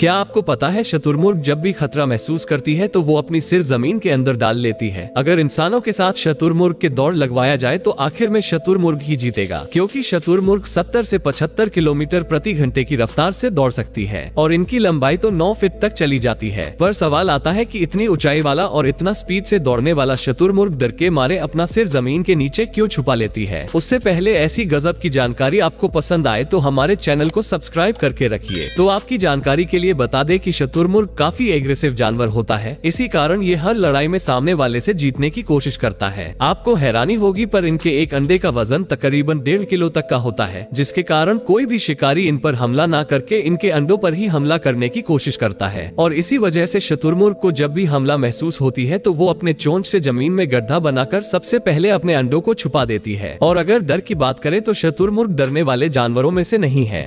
क्या आपको पता है शत्रुर्ग जब भी खतरा महसूस करती है तो वो अपनी सिर जमीन के अंदर डाल लेती है अगर इंसानों के साथ शतुर्मुर्ग के दौड़ लगवाया जाए तो आखिर में शतुर्मुर्ग ही जीतेगा क्योंकि शतुर्मुर्ग 70 से 75 किलोमीटर प्रति घंटे की रफ्तार से दौड़ सकती है और इनकी लंबाई तो नौ फीट तक चली जाती है पर सवाल आता है की इतनी ऊंचाई वाला और इतना स्पीड ऐसी दौड़ने वाला शत्रुर्ग डर के मारे अपना सिर जमीन के नीचे क्यों छुपा लेती है उससे पहले ऐसी गजब की जानकारी आपको पसंद आए तो हमारे चैनल को सब्सक्राइब करके रखिए तो आपकी जानकारी के लिए ये बता दे कि शत्रुमुर्ग काफी एग्रेसिव जानवर होता है इसी कारण ये हर लड़ाई में सामने वाले से जीतने की कोशिश करता है आपको हैरानी होगी पर इनके एक अंडे का वजन तकरीबन डेढ़ किलो तक का होता है जिसके कारण कोई भी शिकारी इन पर हमला न करके इनके अंडों पर ही हमला करने की कोशिश करता है और इसी वजह से शत्रुमुर्ग को जब भी हमला महसूस होती है तो वो अपने चोंच से जमीन में गड्ढा बनाकर सबसे पहले अपने अंडों को छुपा देती है और अगर डर की बात करें तो शत्रुमुर्ग डरने वाले जानवरों में से नहीं है